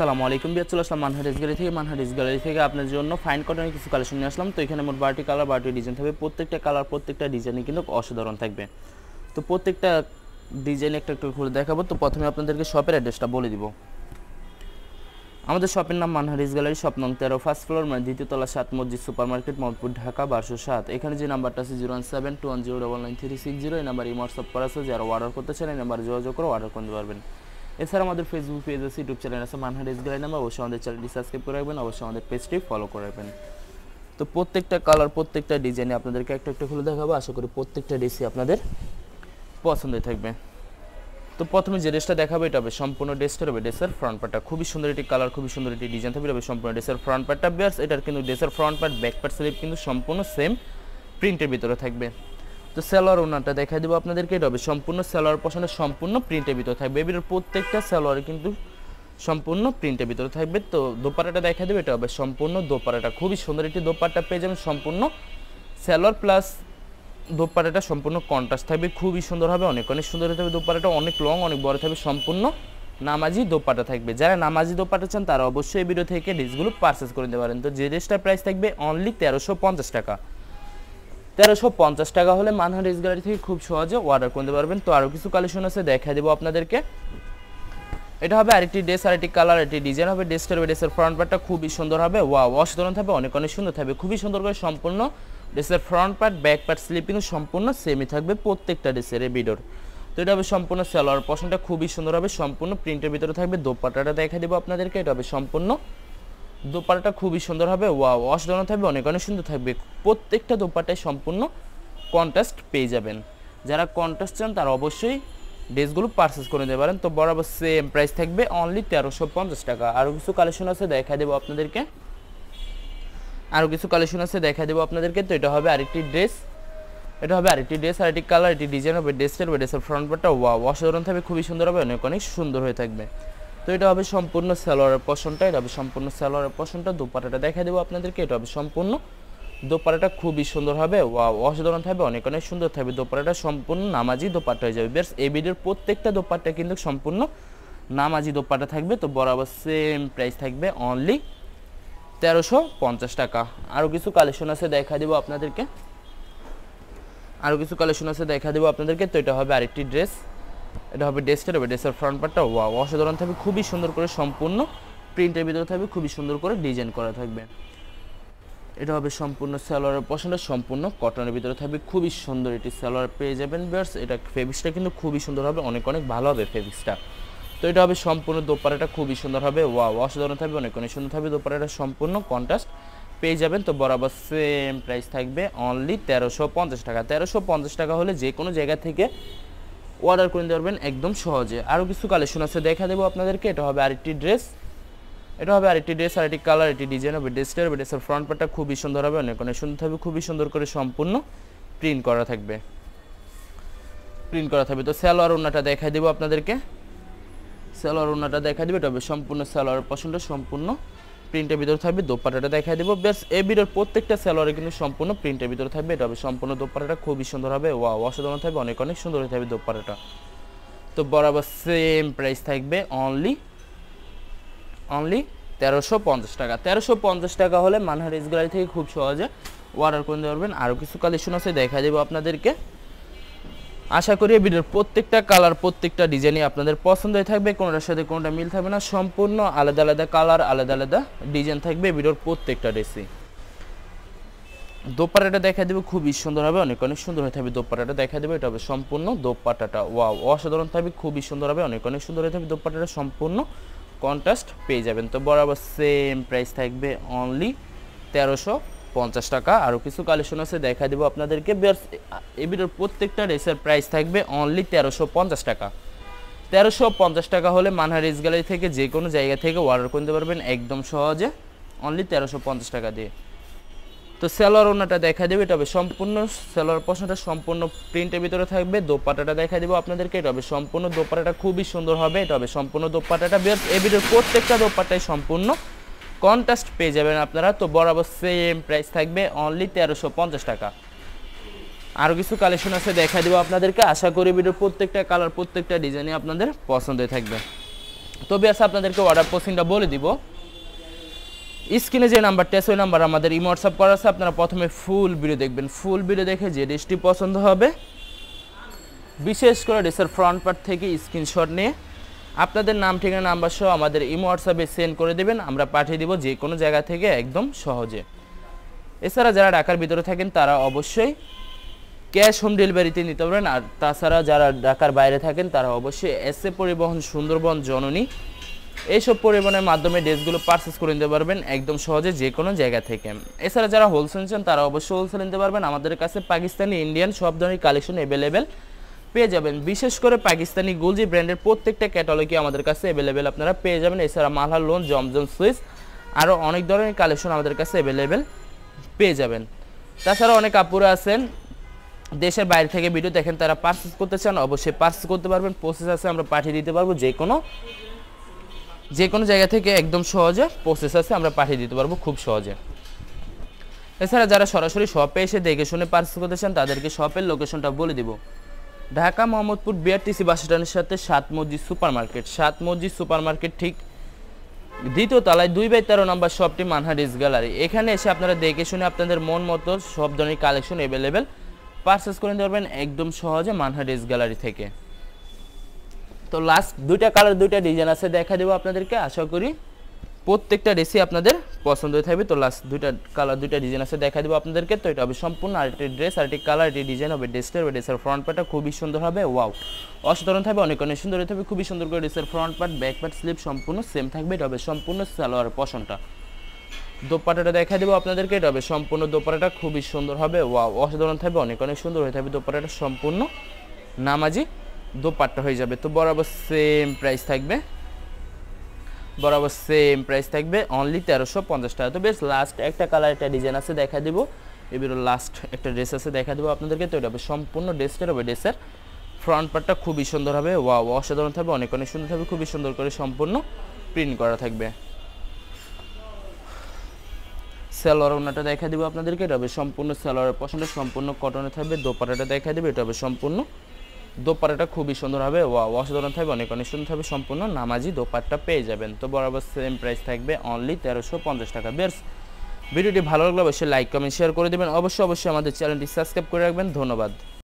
আসসালামু আলাইকুম বিয়া চলে আসলাম মানহারিস গ্যালারি থেকে মানহারিস গ্যালারি থেকে আপনার জন্য ফাইন কটনের কিছু কালেকশন নিয়ে আসলাম তো এখানে মোট বারোটি কালার বারোটি ডিজাইন থাকবে প্রত্যেকটা কালার প্রত্যেকটা ডিজাইনে কিন্তু অসাধারণ থাকবে তো প্রত্যেকটা ডিজাইন একটা একটু খুলে দেখাবো তো প্রথমে আপনাদেরকে শপের অ্যাড্রেসটা বলে দিব আমাদের শপের নাম মানহারিস গ্যালারি শপ নং তেরো ফার্স্ট ফ্লোর মানে দ্বিতীয় তলা সাত মসজিদ সুপার মার্কেট মহম্পুর ঢাকা বারোশো সাত এখানে যে নাম্বারটা আছে zero one seven two one zero double nine three six zero এই নাম্বার এই হোয়াটসঅ্যাপ করা আছে যারা অর্ডার করতে চান এই নাম্বার যোগাযোগ করে অর্ডার করতে পারবেন এছাড়া আমাদের ফেসবুক পেজ আছে ইউটিউব চ্যানেল আছে মানহার এস গ্যালারি নাম্বার অবশ্যই আমাদের চ্যানেলটি সাবস্ক্রাইব করে রাখবেন অবশ্যই আমাদের পেজটি ফলো করে রাখবেন তো প্রত্যেকটা কালার প্রত্যেকটা ডিজাইনে আপনাদেরকে একটা একটা খুলে দেখাবো আশা করি প্রত্যেকটা ড্রেসই আপনাদের পছন্দ থাকবে তো প্রথমে যে ড্রেসটা দেখাবে এটা হবে সম্পূর্ণ ড্রেসটা হবে ড্রেসের ফ্রন্ট পার্টটা খুবই সুন্দর একটি কালার খুবই সুন্দর একটি ডিজাইন থাকবে হবে সম্পূর্ণ ড্রেসের ফ্রন্ট পার্টটা বেয়ার্স এটার কিন্তু ড্রেসের front part back part slip কিন্তু সম্পূর্ণ সেম প্রিন্টের ভিতরে থাকবে তো সেলোয়ার ওনারটা দেখাই দেবো আপনাদেরকে এটা হবে সম্পূর্ণ সেলোয়ার পছন্দ সম্পূর্ণ প্রিন্টের ভিতরে থাকবে এবার প্রত্যেকটা সেলোয়ারে কিন্তু সম্পূর্ণ প্রিন্টের ভিতরে থাকবে তো দোপারাটা দেখা দেবে এটা হবে সম্পূর্ণ দোপারাটা খুবই সুন্দর একটি দোপারটা পেয়ে যাবেন সম্পূর্ণ সেলোয়ার প্লাস দোপারাটা সম্পূর্ণ কন্ট্রাস্ট থাকবে খুবই সুন্দর হবে অনেক অনেক সুন্দর থাকবে দোপারাটা অনেক লং অনেক বড় থাকবে সম্পূর্ণ নামাজি দোপাটা থাকবে যারা নামাজি দোপাটা চান তারা অবশ্যই ভিডিও থেকে ড্রেসগুলো পারচেস করে নিতে পারেন তো যে ড্রেসটার প্রাইস থাকবে অনলি তেরোশো টাকা তেরোশো পঞ্চাশ টাকা হলে মানহার রেস গ্যালারি থেকে খুব সহজে অর্ডার করতে পারবেন তো আরও কিছু কালেকশন আছে দেখা দেবো আপনাদেরকে এটা হবে আরেকটি ড্রেস আরেকটি কালার একটি ডিজাইন হবে ড্রেসটার ড্রেসের ফ্রন্ট পার্টটা খুবই সুন্দর হবে ওয়া অসাধারণ থাকবে অনেক অনেক সুন্দর থাকবে খুবই সুন্দর করে সম্পূর্ণ ড্রেসের front part back part slipping সম্পূর্ণ সেমই থাকবে প্রত্যেকটা ড্রেসের এই ভিডিওর তো এটা হবে সম্পূর্ণ সালোয়ার পশনটা খুবই সুন্দর হবে সম্পূর্ণ প্রিন্টের ভিতরে থাকবে দোপাটাটা দেখা দেবো আপনাদেরকে এটা হবে সম্পূর্ণ দোপাটা খুবই সুন্দর হবে ওয়া অসাধারণ থাকবে অনেক অনেক সুন্দর থাকবে প্রত্যেকটা দোপাটায় সম্পূর্ণ কন্ট্রাস্ট পেয়ে যাবেন যারা কন্ট্রাস্ট চান তারা অবশ্যই ড্রেসগুলো পারচেস করে নিতে পারেন তো বরাবর সেম প্রাইস থাকবে অনলি তেরোশো পঞ্চাশ টাকা আরও কিছু কালেকশন আছে দেখা দেবো আপনাদেরকে আরও কিছু কালেকশন আছে দেখা দেবো আপনাদেরকে তো এটা হবে আরেকটি ড্রেস এটা হবে আরেকটি ড্রেস আর একটি কালার একটি ডিজাইন হবে ড্রেসের ড্রেসের ফ্রন্ট পার্টটা ওয়া অসাধারণ থাকবে খুবই সুন্দর হবে অনেক অনেক সুন্দর হয়ে থাকবে তো এটা হবে সম্পূর্ণ সেলোয়ারের পশনটা এটা হবে সম্পূর্ণ সেলোয়ারের পশনটা দোপাটাটা দেখা দেবো আপনাদেরকে এটা হবে সম্পূর্ণ দোপাটাটা খুবই সুন্দর হবে অসাধারণ থাকবে অনেক অনেক সুন্দর থাকবে দোপাটাটা সম্পূর্ণ নামাজি দোপাটা হয়ে যাবে বেশ এই ভিডিওর প্রত্যেকটা দোপাটা কিন্তু সম্পূর্ণ নামাজি দোপাটা থাকবে তো বরাবর সেম প্রাইস থাকবে অনলি তেরোশো পঞ্চাশ টাকা আরও কিছু কালেকশন আছে দেখা দেবো আপনাদেরকে আরও কিছু কালেকশন আছে দেখা দেবো আপনাদেরকে তো এটা হবে আরেকটি ড্রেস এটা হবে ডেস্কের হবে ডেস্কের ফ্রন্ট পার্টটা ওয়া অসাধারণ থাকবে খুবই সুন্দর করে সম্পূর্ণ প্রিন্টের ভিতরে থাকবে খুবই সুন্দর করে ডিজাইন করা থাকবে এটা হবে সম্পূর্ণ সালোয়ারের পশনটা সম্পূর্ণ কটনের ভিতরে থাকবে খুবই সুন্দর এটি সালোয়ার পেয়ে যাবেন বেয়ার্স এটা ফেব্রিক্সটা কিন্তু খুবই সুন্দর হবে অনেক অনেক ভালো হবে ফেব্রিক্সটা তো এটা হবে সম্পূর্ণ দোপারাটা খুবই সুন্দর হবে ওয়া অসাধারণ থাকবে অনেক অনেক সুন্দর থাকবে দোপারাটা সম্পূর্ণ কন্ট্রাস্ট পেয়ে যাবেন তো বরাবর সেম প্রাইস থাকবে অনলি তেরোশো পঞ্চাশ টাকা তেরোশো পঞ্চাশ টাকা হলে যে কোনো জায়গা থেকে অর্ডার করে নিতে পারবেন একদম সহজে আরও কিছু কালেকশন আছে দেখা দেবো আপনাদেরকে এটা হবে আরেকটি ড্রেস এটা হবে আরেকটি ড্রেস আরেকটি কালার একটি ডিজাইন হবে ড্রেসটা হবে ড্রেসের ফ্রন্ট পার্টটা খুবই সুন্দর হবে অনেক অনেক সুন্দর থাকবে খুবই সুন্দর করে সম্পূর্ণ প্রিন্ট করা থাকবে প্রিন্ট করা থাকবে তো স্যালোয়ার ওনাটা দেখাই দেবো আপনাদেরকে স্যালোয়ার ওনাটা দেখা দেবে এটা হবে সম্পূর্ণ স্যালোয়ার পছন্দ সম্পূর্ণ প্রিন্টের ভিতরে থাকবে দোপাটাটা দেখা দেবো বেশ এ ভিডিওর প্রত্যেকটা স্যালোয়ারে কিন্তু সম্পূর্ণ প্রিন্টের ভিতরে থাকবে এটা হবে সম্পূর্ণ দোপাটাটা খুবই সুন্দর হবে ওয়া অসাধারণ থাকবে অনেক অনেক সুন্দর হয়ে থাকবে দোপাটাটা তো বরাবর সেম প্রাইস থাকবে অনলি অনলি তেরোশো পঞ্চাশ টাকা তেরোশো পঞ্চাশ টাকা হলে মানহার গ্যালারি থেকে খুব সহজে অর্ডার করে দেবেন আরও কিছু কালেকশন আছে দেখা দেবো আপনাদেরকে আশা করি এই ভিডিওর প্রত্যেকটা কালার প্রত্যেকটা ডিজাইনই আপনাদের পছন্দ হয়ে থাকবে কোনোটার সাথে কোনোটা মিল থাকবে না সম্পূর্ণ আলাদা আলাদা কালার আলাদা আলাদা ডিজাইন থাকবে এই ভিডিওর প্রত্যেকটা ড্রেসই দোপাটাটা দেখা দেবে খুবই সুন্দর হবে অনেক অনেক সুন্দর হয়ে থাকবে দোপাটাটা দেখা দেবে এটা হবে সম্পূর্ণ দোপাটাটা ওয়াও অসাধারণ থাকবে খুবই সুন্দর হবে অনেক অনেক সুন্দর হয়ে থাকবে দোপাটাটা সম্পূর্ণ কন্ট্রাস্ট পেয়ে যাবেন তো বরাবর সেম প্রাইস থাকবে অনলি তেরোশো পঞ্চাশ টাকা আরও কিছু কালেকশন আছে দেখা দেবো আপনাদেরকে এবিডোর প্রত্যেকটা রেসের প্রাইস থাকবে অনলি তেরোশো পঞ্চাশ টাকা তেরোশো পঞ্চাশ টাকা হলে মানহার রেস গ্যালারি থেকে যে কোনো জায়গা থেকে অর্ডার করতে পারবেন একদম সহজে অনলি তেরোশো পঞ্চাশ টাকা দিয়ে তো সেলর ওনাটা দেখা দেবে এটা হবে সম্পূর্ণ সেলর প্রশ্নটা সম্পূর্ণ প্রিন্টের ভিতরে থাকবে দোপাটাটা দেখা দেবো আপনাদেরকে এটা হবে সম্পূর্ণ দোপাটাটা খুবই সুন্দর হবে এটা হবে সম্পূর্ণ দোপাটাটা বেশ এ প্রত্যেকটা দোপাটাই সম্পূর্ণ কন্ট্রাস্ট পেয়ে যাবেন আপনারা তো বরাবর সেম প্রাইস থাকবে অনলি তেরোশো টাকা আরও কিছু কালেকশন আছে দেখা দেবো আপনাদেরকে আশা করি ভিডিও প্রত্যেকটা কালার প্রত্যেকটা ডিজাইনই আপনাদের পছন্দ থাকবে তবে বিয়াস আপনাদেরকে অর্ডার পোস্টিংটা বলে দিব স্ক্রিনে যে নাম্বারটা আছে ওই নাম্বার আমাদের ইমো হোয়াটসঅ্যাপ করা আছে আপনারা প্রথমে ফুল ভিডিও দেখবেন ফুল ভিডিও দেখে যে ড্রেসটি পছন্দ হবে বিশেষ করে ড্রেসের ফ্রন্ট পার্ট থেকে স্ক্রিনশট নিয়ে আপনাদের নাম ঠিকানা নাম্বার সহ আমাদের ইমো হোয়াটসঅ্যাপে সেন্ড করে দেবেন আমরা পাঠিয়ে দিব যে কোনো জায়গা থেকে একদম সহজে এছাড়া যারা ঢাকার ভিতরে থাকেন তারা অবশ্যই ক্যাশ হোম ডেলিভারিতে নিতে পারেন আর তাছাড়া যারা ঢাকার বাইরে থাকেন তারা অবশ্যই এস এ পরিবহন সুন্দরবন জননী এইসব পরিবহনের মাধ্যমে ড্রেসগুলো পারচেস করে নিতে পারবেন একদম সহজে যে কোনো জায়গা থেকে এছাড়া যারা হোলসেল চান তারা অবশ্যই হোলসেল নিতে পারবেন আমাদের কাছে পাকিস্তানি ইন্ডিয়ান সব ধরনের কালেকশন অ্যাভেলেবেল পেয়ে যাবেন বিশেষ করে পাকিস্তানি গুলজি ব্র্যান্ডের প্রত্যেকটা ক্যাটালগি আমাদের কাছে অ্যাভেলেবেল আপনারা পেয়ে যাবেন এছাড়া মালহার লোন জমজম সুইস আরও অনেক ধরনের কালেকশন আমাদের কাছে অ্যাভেলেবেল পেয়ে যাবেন তাছাড়া অনেক কাপড় আছেন দেশের বাইরে থেকে ভিডিও দেখেন তারা পার্সেস করতে চান অবশ্যই পার্সেস করতে পারবেন প্রসেস আছে আমরা পাঠিয়ে দিতে পারবো যে কোনো যে কোনো জায়গা থেকে একদম সহজে প্রসেস আছে আমরা পাঠিয়ে দিতে পারবো খুব সহজে এছাড়া যারা সরাসরি শপে এসে দেখে শুনে পার্সেস করতে চান তাদেরকে শপের লোকেশনটা বলে দিব ঢাকা মোহাম্মদপুর বিআরটিসি স্ট্যান্ডের সাথে সাত মসজিদ সুপার মার্কেট সাত মসজিদ সুপার মার্কেট ঠিক দ্বিতীয় তলায় দুই বাই তেরো নম্বর শপটি মানহারিস গ্যালারি এখানে এসে আপনারা দেখে শুনে আপনাদের মন মতো সব ধরনের কালেকশন অ্যাভেলেবেল পারচেস করে নিতে পারবেন একদম সহজে মানহারিস গ্যালারি থেকে তো লাস্ট দুইটা কালার দুইটা ডিজাইন আছে দেখা দেবো আপনাদেরকে আশা করি প্রত্যেকটা রেসি আপনাদের পছন্দ হয়ে থাকবে তো লাস্ট দুইটা কালার দুইটা ডিজাইন আছে দেখা দেবো আপনাদেরকে তো এটা হবে সম্পূর্ণ আরেকটি ড্রেস আরেকটি কালার এটি ডিজাইন হবে ড্রেসটার হবে ড্রেসের ফ্রন্ট পার্টটা খুবই সুন্দর হবে ওয়াও অসাধারণ থাকবে অনেক অনেক সুন্দর হয়ে থাকবে খুবই সুন্দর করে ড্রেসের front part back part slip সম্পূর্ণ সেম থাকবে এটা হবে সম্পূর্ণ সালোয়ার পশনটা দোপাটাটা দেখা দেবো আপনাদেরকে এটা হবে সম্পূর্ণ দোপাটাটা খুবই সুন্দর হবে ওয়াও অসাধারণ থাকবে অনেক অনেক সুন্দর হয়ে থাকবে দোপাটাটা সম্পূর্ণ নামাজি দোপাট্টা হয়ে যাবে তো বরাবর সেম প্রাইস থাকবে বরাবর সেম প্রাইস থাকবে অনলি তেরোশো পঞ্চাশ টাকা তো বেশ লাস্ট একটা কালার একটা ডিজাইন আছে দেখা দিব এবারও লাস্ট একটা ড্রেস আছে দেখা দেবো আপনাদেরকে তো এটা হবে সম্পূর্ণ ড্রেসটার হবে ড্রেসের ফ্রন্ট পার্টটা খুবই সুন্দর হবে ওয়া অসাধারণ থাকবে অনেক অনেক সুন্দর থাকবে খুবই সুন্দর করে সম্পূর্ণ প্রিন্ট করা থাকবে স্যালোয়ার ওনাটা দেখা দেবো আপনাদেরকে এটা হবে সম্পূর্ণ স্যালোয়ারের পছন্দ সম্পূর্ণ কটনে থাকবে দোপাটাটা দেখা দেবে এটা হবে সম্পূর্ণ দোপাট্টাটা খুবই সুন্দর হবে ও অসাধারণ থাকবে অনেক অনেক সুন্দর থাকবে সম্পূর্ণ নামাজি দোপাট্টা পেয়ে যাবেন তো বরাবর সেম প্রাইস থাকবে অনলি তেরোশো পঞ্চাশ টাকা বেস ভিডিওটি ভালো লাগলে অবশ্যই লাইক কমেন্ট শেয়ার করে দেবেন অবশ্যই অবশ্যই আমাদের চ্যানেলটি সাবস্ক্রাইব করে রাখবেন ধন্যবাদ